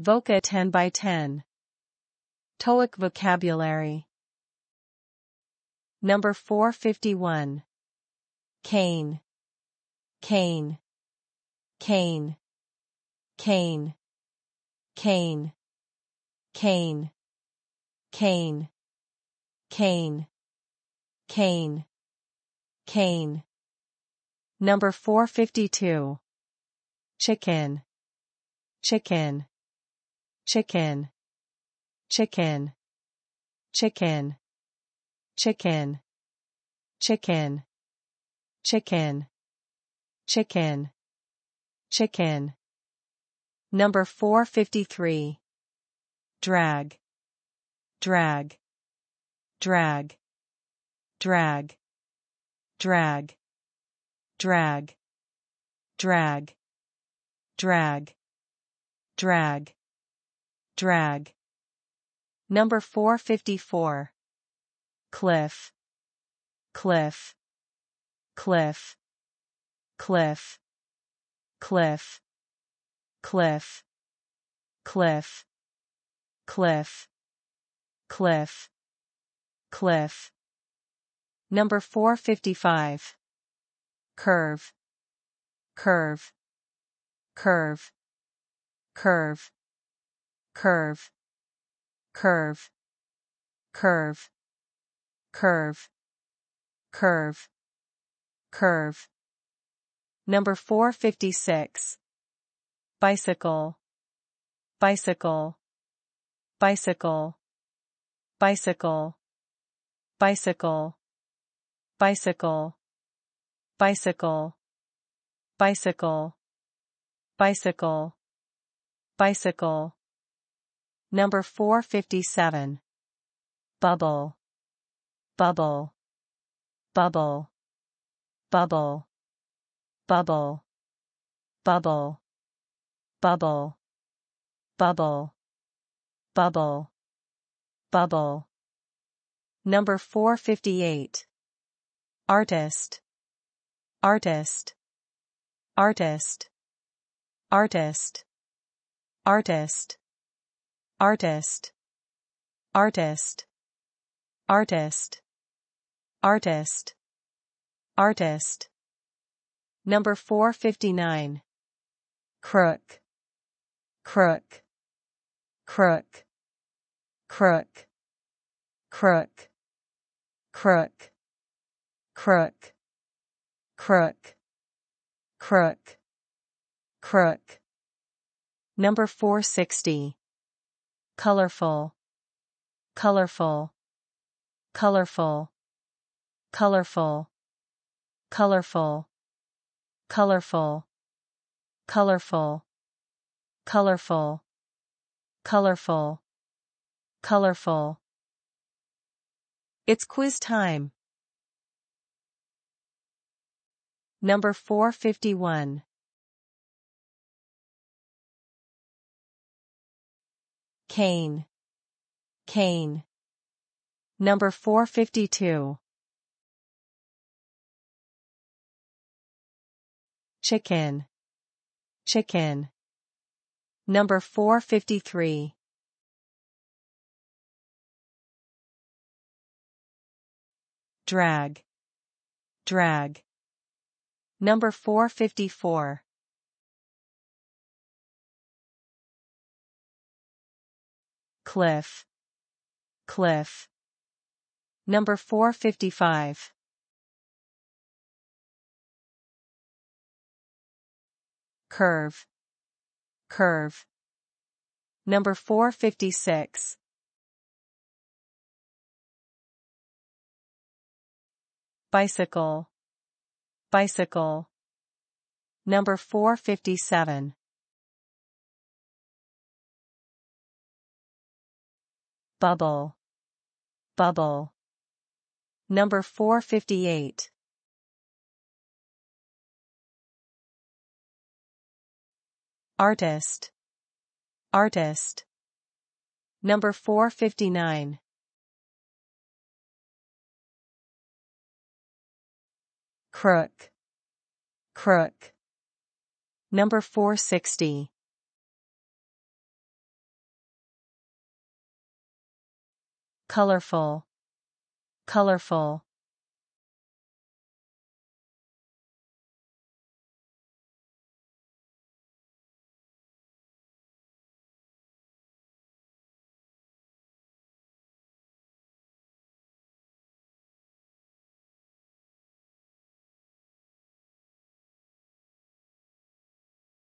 VOCA 10 by 10 Toic vocabulary Number 451 Cane Cane Cane Cane Cane Cane Cane Cane Cane Cane Number 452 Chicken Chicken chicken chicken chicken chicken chicken chicken chicken chicken number 453 drag drag drag drag drag drag drag drag drag Drag. Number 454. Cliff. Cliff. Cliff. Cliff. Cliff. Cliff. Cliff. Cliff. Cliff. Cliff. Number 455. Curve. Curve. Curve. Curve curve, curve, curve, curve, curve, curve. Number 456. Bicycle, bicycle, bicycle, bicycle, bicycle, bicycle, bicycle, bicycle, bicycle, bicycle Number 457. Bubble. Bubble. Bubble. Bubble. Bubble. Bubble. Bubble. Bubble. Bubble. Bubble. Number 458. Artist. Artist. Artist. Artist. Artist artist artist artist artist artist number 459 crook crook crook crook crook crook crook crook crook crook number 460 colorful colorful colorful colorful colorful colorful colorful colorful colorful colorful it's quiz time number 451 Cane. Cane. Number 452. Chicken. Chicken. Number 453. Drag. Drag. Number 454. cliff, cliff. Number 455. Curve, curve. Number 456. Bicycle, bicycle. Number 457. Bubble. Bubble. Number 458. Artist. Artist. Number 459. Crook. Crook. Number 460. colorful colorful